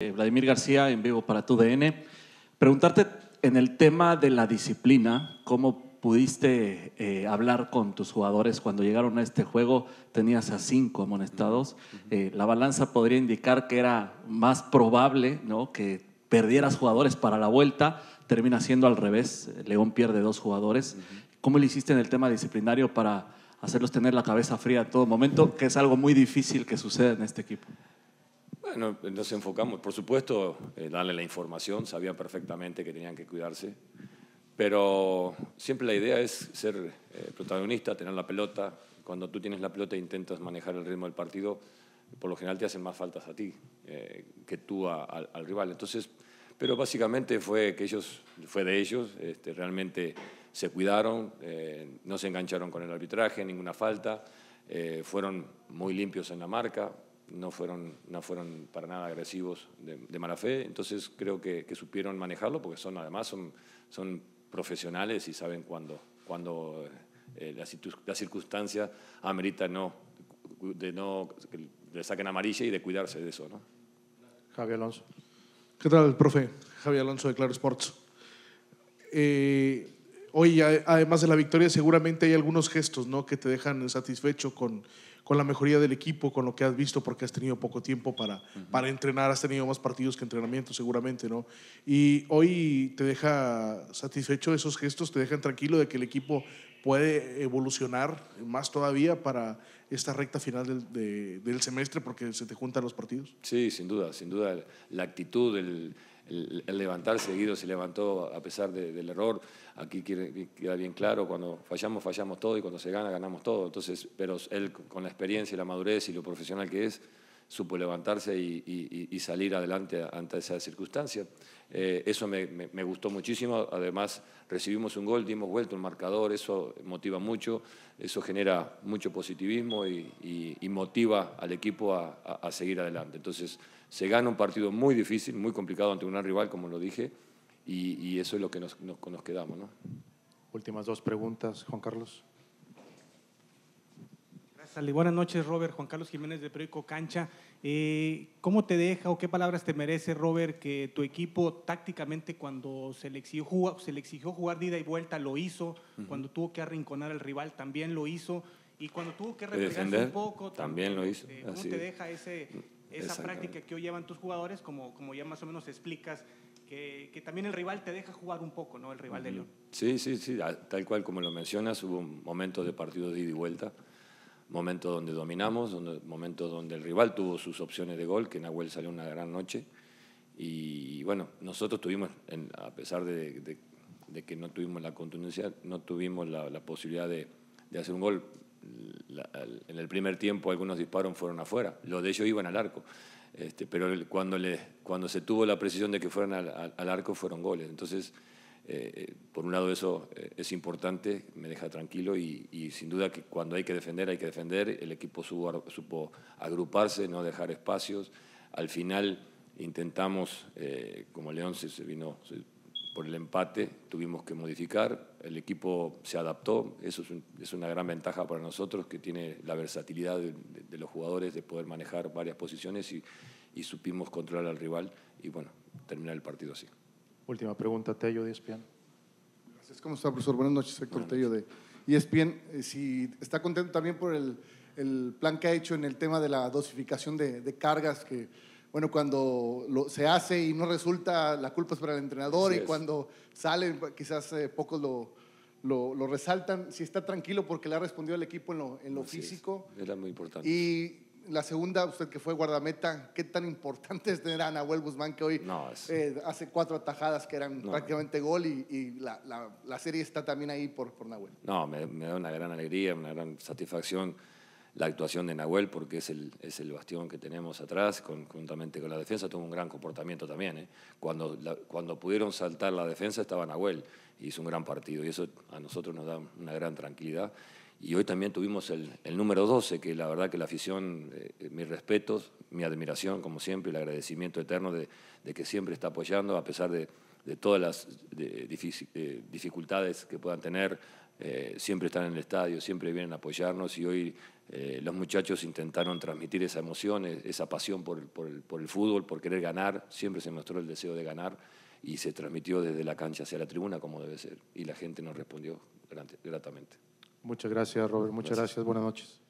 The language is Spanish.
Eh, Vladimir García, en vivo para tu DN. Preguntarte en el tema de la disciplina, ¿cómo pudiste eh, hablar con tus jugadores cuando llegaron a este juego? Tenías a cinco amonestados. Eh, la balanza podría indicar que era más probable ¿no? que perdieras jugadores para la vuelta. Termina siendo al revés. León pierde dos jugadores. ¿Cómo lo hiciste en el tema disciplinario para hacerlos tener la cabeza fría a todo momento, que es algo muy difícil que suceda en este equipo? No nos enfocamos, por supuesto, eh, darle la información, sabían perfectamente que tenían que cuidarse, pero siempre la idea es ser eh, protagonista, tener la pelota. Cuando tú tienes la pelota e intentas manejar el ritmo del partido, por lo general te hacen más faltas a ti eh, que tú al rival. Entonces, pero básicamente fue que ellos, fue de ellos, este, realmente se cuidaron, no se engancharon con el arbitraje, ninguna falta, fueron muy limpios en la marca, no fueron, no fueron para nada agresivos de, mala fe, entonces creo que, supieron manejarlo porque son además son, son profesionales y saben cuándo, cuando, eh, la, circunstancia amerita no, de no que le saquen amarilla y de cuidarse de eso. ¿no? Javier Alonso. ¿Qué tal, profe? Javier Alonso de Claro Sports. Eh, hoy, además de la victoria, seguramente hay algunos gestos ¿no? que te dejan satisfecho con, con la mejoría del equipo, con lo que has visto, porque has tenido poco tiempo para, para entrenar, has tenido más partidos que entrenamiento seguramente, ¿no? Y hoy te deja satisfecho esos gestos, te dejan tranquilo de que el equipo puede evolucionar más todavía para esta recta final del, del semestre, porque se te juntan los partidos. Sí, sin duda, sin duda. La actitud, del el, levantar seguido se levantó a pesar del error. Aquí queda bien claro, cuando fallamos, fallamos todo y cuando se gana, ganamos todo. Entonces, pero él con la experiencia y la madurez y lo profesional que es, supo levantarse y, salir adelante ante esa circunstancia. Eh, eso me, gustó muchísimo. Además, recibimos un gol, dimos vuelta un marcador, eso motiva mucho, eso genera mucho positivismo y, motiva al equipo a, seguir adelante. Entonces, se gana un partido muy difícil, muy complicado ante un rival, como lo dije, y, eso es lo que nos, quedamos. Últimas dos preguntas, Juan Carlos. Buenas noches, Robert. Juan Carlos Jiménez de Periódico Cancha. Eh, ¿Cómo te deja o qué palabras te merece, Robert, que tu equipo tácticamente cuando se le exigió, jugar, se le exigió jugar ida y vuelta lo hizo, cuando tuvo que arrinconar al rival también lo hizo, y cuando tuvo que defender un poco también, lo hizo. Eh, ¿Cómo te deja esa práctica que hoy llevan tus jugadores, como, ya más o menos explicas? Que, también el rival te deja jugar un poco, ¿no? El rival de León. Sí, sí, sí, tal cual como lo mencionas, hubo momentos de partido de ida y vuelta momento donde dominamos, donde, momentos donde el rival tuvo sus opciones de gol, que Nahuel salió una gran noche. Y, bueno, nosotros tuvimos, a pesar de, que no tuvimos la contundencia, no tuvimos la, posibilidad de, hacer un gol. en el primer tiempo algunos disparos fueron afuera, los de ellos iban al arco. Este, pero cuando, se tuvo la precisión de que fueran al, al arco fueron goles. Entonces, eh, por un lado eso eh, es importante, me deja tranquilo y, sin duda que cuando hay que defender, hay que defender. El equipo supo, agruparse, no dejar espacios. Al final intentamos, eh, como León se, vino por el empate, tuvimos que modificar, el equipo se adaptó, eso es, una gran ventaja para nosotros que tiene la versatilidad de, los jugadores de poder manejar varias posiciones y supimos controlar al rival y bueno, terminar el partido así. Última pregunta, Tello de ESPN. Gracias, ¿cómo está, profesor? Buenas noches, Héctor Tello de ESPN. Eh, si está contento también por el, el, plan que ha hecho en el tema de la dosificación de, de cargas, que bueno, cuando se hace y no resulta, la culpa es para el entrenador y cuando sale, quizás eh, pocos lo, lo, resaltan. Si está tranquilo porque le ha respondido al equipo en lo, en lo físico. Es. Era muy importante. Y la segunda, usted que fue guardameta, ¿qué tan importante es tener a Nahuel Guzmán que hoy eh, hace cuatro atajadas que eran prácticamente gol y, y la, la, la, serie está también ahí por, por Nahuel? No, me, da una gran alegría, una gran satisfacción la actuación de Nahuel porque es el, es el bastión que tenemos atrás, conjuntamente con la defensa, tuvo un gran comportamiento también. ¿eh? Cuando, cuando pudieron saltar la defensa estaba Nahuel, hizo un gran partido y eso a nosotros nos da una gran tranquilidad y hoy también tuvimos el, número 12, que la verdad que la afición, eh, eh, mis respetos, mi admiración, como siempre, el agradecimiento eterno de, que siempre está apoyando, a pesar de, todas las eh, dificultades que puedan tener, siempre están en el estadio, siempre vienen a apoyarnos y hoy los muchachos intentaron transmitir esa emoción, esa pasión por el fútbol, por querer ganar, siempre se mostró el deseo de ganar y se transmitió desde la cancha hacia la tribuna como debe ser. Y la gente nos respondió gratamente. Muchas gracias, Robert. Muchas gracias. Buenas noches.